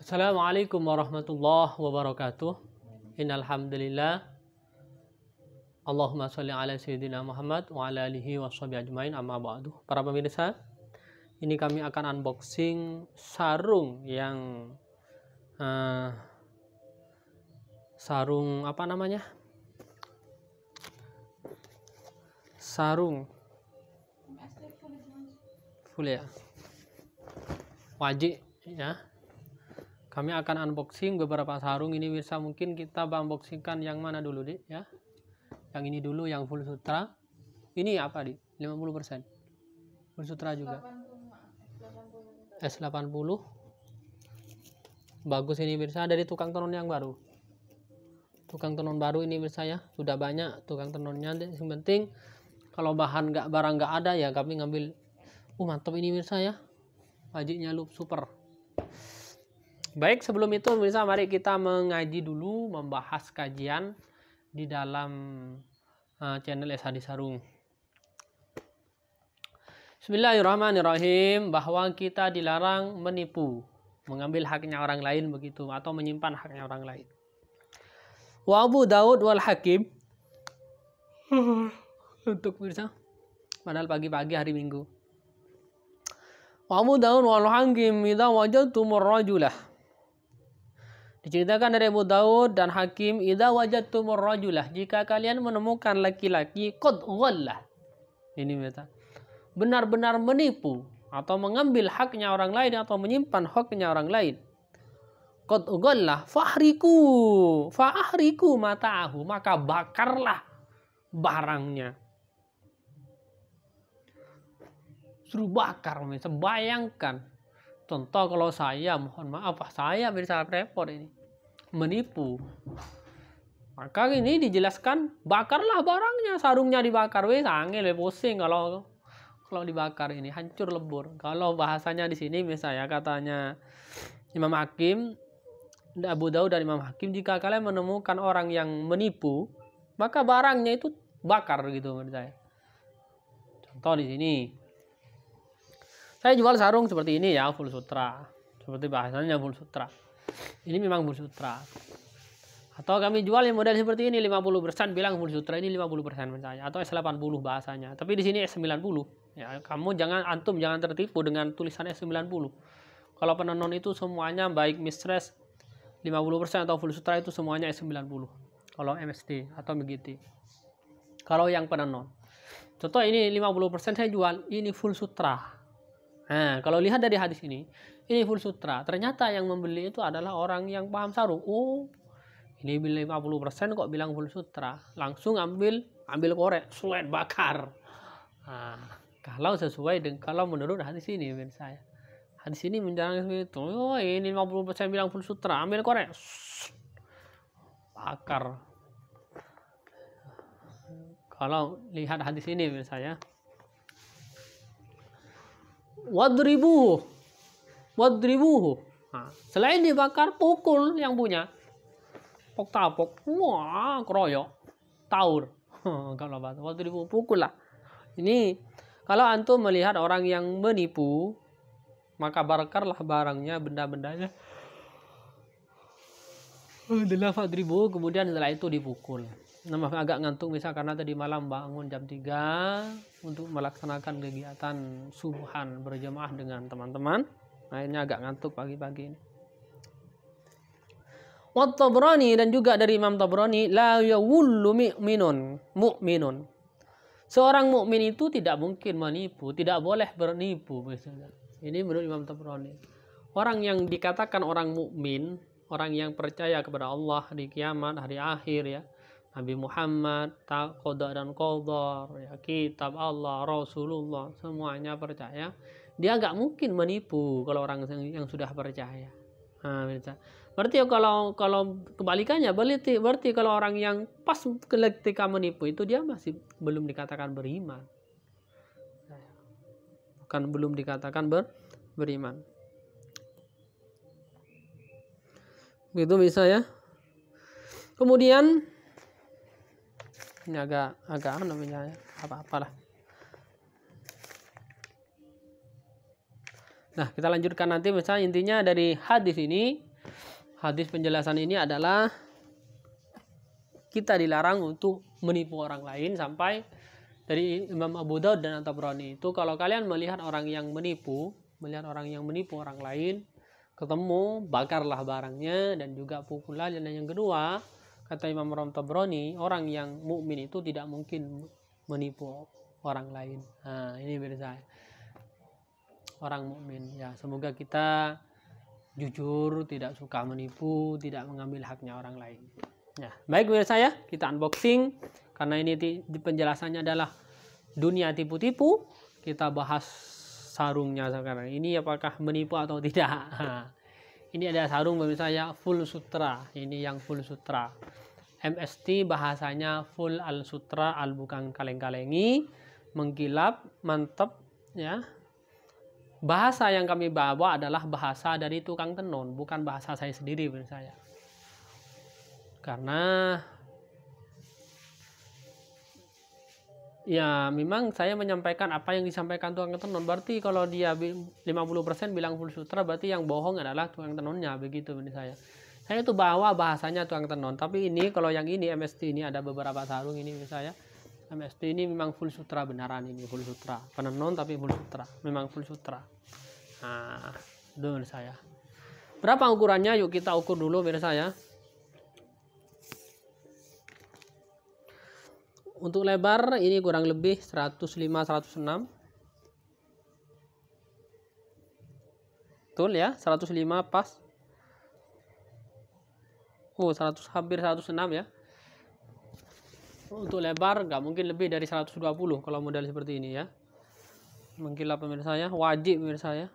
Assalamualaikum warahmatullahi wabarakatuh. Innalhamdulillah. Allahumma sholli ala sayyidina Muhammad wa ala alihi wa ajmain amma ba'du. Para pemirsa, ini kami akan unboxing sarung yang uh, sarung apa namanya? Sarung full ya. Wajib ya kami akan unboxing beberapa sarung ini bisa mungkin kita unboxingkan yang mana dulu deh ya yang ini dulu yang full sutra ini apa di 50% full sutra juga S80 bagus ini bisa dari tukang tenun yang baru tukang tenun baru ini bisa ya sudah banyak tukang tenunnya yang penting kalau bahan nggak barang nggak ada ya kami ngambil uh mantap ini bisa ya wajibnya loop super Baik, sebelum itu pemirsa mari kita mengaji dulu membahas kajian di dalam uh, channel di Sarung. Bismillahirrahmanirrahim bahwa kita dilarang menipu, mengambil haknya orang lain begitu atau menyimpan haknya orang lain. Wa Abu Daud wal Hakim untuk pemirsa padahal pagi-pagi hari Minggu. Wa Abu Daud wal Hakim idza wajadtum ar-rajulah Diceritakan dari Abu Daud dan Hakim, "Idza wajadtumur rajulah," jika kalian menemukan laki-laki qad -laki, Ini meta. Benar-benar menipu atau mengambil haknya orang lain atau menyimpan haknya orang lain. Qad ghalla fahriku, fahriku mata'ahu, maka bakarlah barangnya. Suruh bakar, misalnya. bayangkan contoh kalau saya mohon maaf saya bisa repot ini menipu maka ini dijelaskan bakarlah barangnya sarungnya dibakar wes sangil, we pusing kalau kalau dibakar ini hancur lebur kalau bahasanya di sini misalnya katanya Imam Hakim Abu Daud dan Imam Hakim jika kalian menemukan orang yang menipu maka barangnya itu bakar gitu menurut saya contoh di sini saya jual sarung seperti ini ya, full sutra. Seperti bahasanya full sutra. Ini memang full sutra. Atau kami jual yang model seperti ini 50% bilang full sutra ini 50% misalnya atau S80 bahasanya. Tapi di sini S90. Ya, kamu jangan antum jangan tertipu dengan tulisan S90. Kalau penenun itu semuanya baik mistress 50% atau full sutra itu semuanya S90. Kalau MST atau begitu Kalau yang penenun. Contoh ini 50% saya jual, ini full sutra Nah, kalau lihat dari hadis ini, ini full sutra. Ternyata yang membeli itu adalah orang yang paham sarung. Oh, ini 50% kok bilang full sutra. Langsung ambil ambil korek, sulit bakar. Nah, kalau sesuai dengan kalau menurut hadis ini menurut saya. Hadis ini menjelaskan itu. Oh, ini 50% bilang full sutra, ambil korek. Bakar. Kalau lihat hadis ini menurut saya, wadribuhu wadribuhu nah, selain dibakar pukul yang punya pok tapok wah keroyok taur kalau bahasa wadribuhu pukul lah ini kalau antum melihat orang yang menipu maka bakarlah barangnya benda-bendanya adalah fadribu kemudian setelah itu dipukul namanya agak ngantuk misal karena tadi malam bangun jam 3 untuk melaksanakan kegiatan subuhan berjemaah dengan teman-teman. Akhirnya agak ngantuk pagi-pagi ini. Wat Tabrani dan juga dari Imam Tabrani la yawullu mu'minun mu'minun. Seorang mukmin itu tidak mungkin menipu, tidak boleh bernipu misalnya. Ini menurut Imam Tabrani. Orang yang dikatakan orang mukmin, orang yang percaya kepada Allah di kiamat, hari akhir ya Nabi Muhammad, Qadha dan Qadar, ya, kitab Allah, Rasulullah, semuanya percaya. Dia nggak mungkin menipu kalau orang yang, yang sudah percaya. Nah, berarti kalau kalau kebalikannya berarti berarti kalau orang yang pas ketika menipu itu dia masih belum dikatakan beriman. kan belum dikatakan ber, beriman. Begitu bisa ya. Kemudian ini agak agak anu namanya apa-apalah Nah, kita lanjutkan nanti misalnya intinya dari hadis ini hadis penjelasan ini adalah kita dilarang untuk menipu orang lain sampai dari Imam Abu Daud dan At-Tabrani itu kalau kalian melihat orang yang menipu, melihat orang yang menipu orang lain, ketemu bakarlah barangnya dan juga pukullah dan yang kedua Kata Imam Rom Tabrani, orang yang mukmin itu tidak mungkin menipu orang lain. Nah, ini saya. Orang mukmin ya, semoga kita jujur, tidak suka menipu, tidak mengambil haknya orang lain. Ya, baik mirza saya, kita unboxing karena ini penjelasannya adalah dunia tipu-tipu. Kita bahas sarungnya sekarang. Ini apakah menipu atau tidak? ini ada sarung bagi saya full sutra ini yang full sutra MST bahasanya full al sutra al bukan kaleng-kalengi mengkilap mantep ya bahasa yang kami bawa adalah bahasa dari tukang tenun bukan bahasa saya sendiri bagi saya. karena Ya, memang saya menyampaikan apa yang disampaikan tukang tenun. Berarti kalau dia 50% bilang full sutra, berarti yang bohong adalah tukang tenunnya, begitu menurut saya. Saya itu bawa bahasanya tukang tenun, tapi ini kalau yang ini MST ini ada beberapa sarung ini menurut saya. MST ini memang full sutra benaran ini, full sutra. Penenun tapi full sutra, memang full sutra. Nah, itu menurut saya. Berapa ukurannya? Yuk kita ukur dulu menurut saya. untuk lebar ini kurang lebih 105 106 betul ya 105 pas oh 100 hampir 106 ya untuk lebar nggak mungkin lebih dari 120 kalau model seperti ini ya mengkilap pemirsa ya wajib pemirsa ya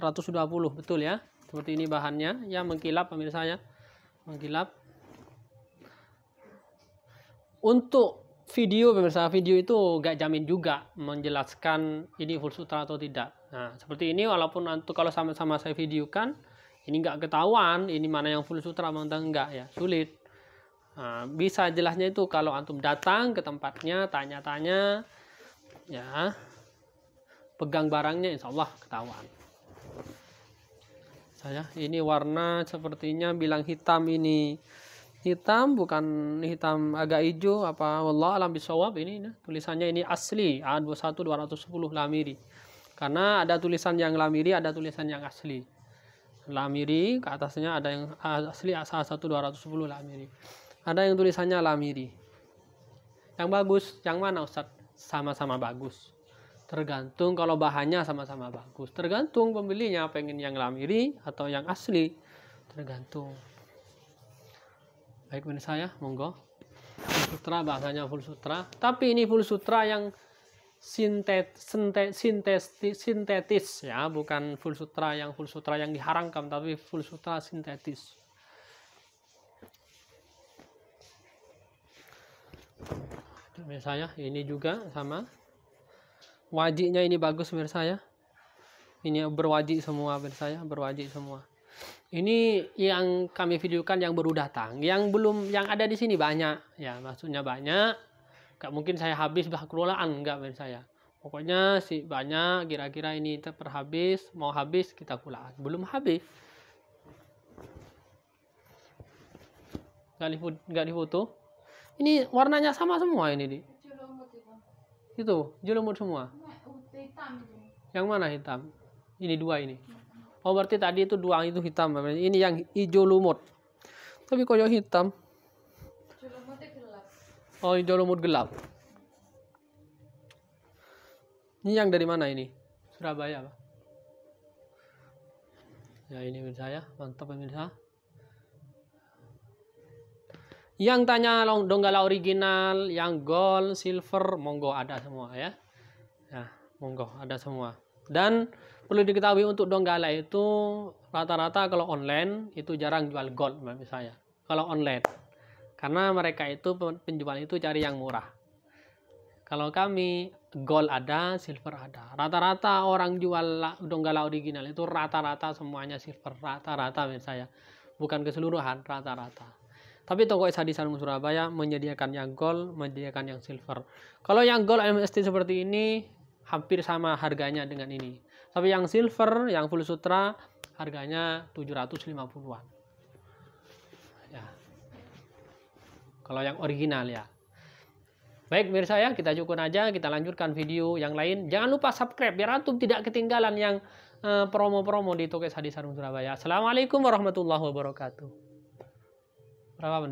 120 betul ya seperti ini bahannya yang mengkilap pemirsa ya mengkilap untuk video pemirsa video itu gak jamin juga menjelaskan ini full sutra atau tidak nah seperti ini walaupun untuk kalau sama-sama saya videokan ini gak ketahuan ini mana yang full sutra mana enggak ya sulit nah, bisa jelasnya itu kalau antum datang ke tempatnya tanya-tanya ya pegang barangnya insya Allah ketahuan saya ini warna sepertinya bilang hitam ini hitam bukan hitam agak hijau apa Allah alam bisawab ini nah, tulisannya ini asli A21 210 lamiri karena ada tulisan yang lamiri ada tulisan yang asli lamiri ke atasnya ada yang asli A1 210 lamiri ada yang tulisannya lamiri yang bagus yang mana Ustadz sama-sama bagus tergantung kalau bahannya sama-sama bagus tergantung pembelinya pengen yang lamiri atau yang asli tergantung baik pemirsa saya monggo full sutra bahasanya full sutra tapi ini full sutra yang sintet, sintet sintetis, sintetis ya bukan full sutra yang full sutra yang diharamkan tapi full sutra sintetis pemirsa ya ini juga sama wajiknya ini bagus pemirsa ya ini berwajik semua pemirsa ya berwajik semua ini yang kami videokan yang baru datang. Yang belum yang ada di sini banyak ya, maksudnya banyak. Gak mungkin saya habis bah kelolaan enggak menurut saya. Pokoknya sih banyak kira-kira ini terhabis, mau habis kita kulaan. Belum habis. Gak di gak difoto. Ini warnanya sama semua ini, Di. Itu, jelumut semua. Iya, gitu. Yang mana hitam? Ini dua ini. Iya. Oh berarti tadi itu dua itu hitam. Ini yang hijau lumut. Tapi kok yang hitam? Oh hijau lumut gelap. Ini yang dari mana ini? Surabaya pak. Ya ini pemirsa ya, mantap pemirsa. Yang tanya donggala original, yang gold, silver, monggo ada semua ya. Ya, monggo ada semua. Dan perlu diketahui untuk donggala itu rata-rata kalau online itu jarang jual gold misalnya. Kalau online. Karena mereka itu penjual itu cari yang murah. Kalau kami gold ada, silver ada. Rata-rata orang jual donggala original itu rata-rata semuanya silver, rata-rata misalnya. Bukan keseluruhan, rata-rata. Tapi toko Esa di Surabaya menyediakan yang gold, menyediakan yang silver. Kalau yang gold MST seperti ini hampir sama harganya dengan ini. Tapi yang silver, yang full sutra harganya 750-an. Ya. Kalau yang original ya. Baik mirsa ya, kita cukup aja, kita lanjutkan video yang lain. Jangan lupa subscribe biar antum tidak ketinggalan yang eh, promo-promo uh, di Tokes Hadis Sarung Surabaya. Assalamualaikum warahmatullahi wabarakatuh. Berapa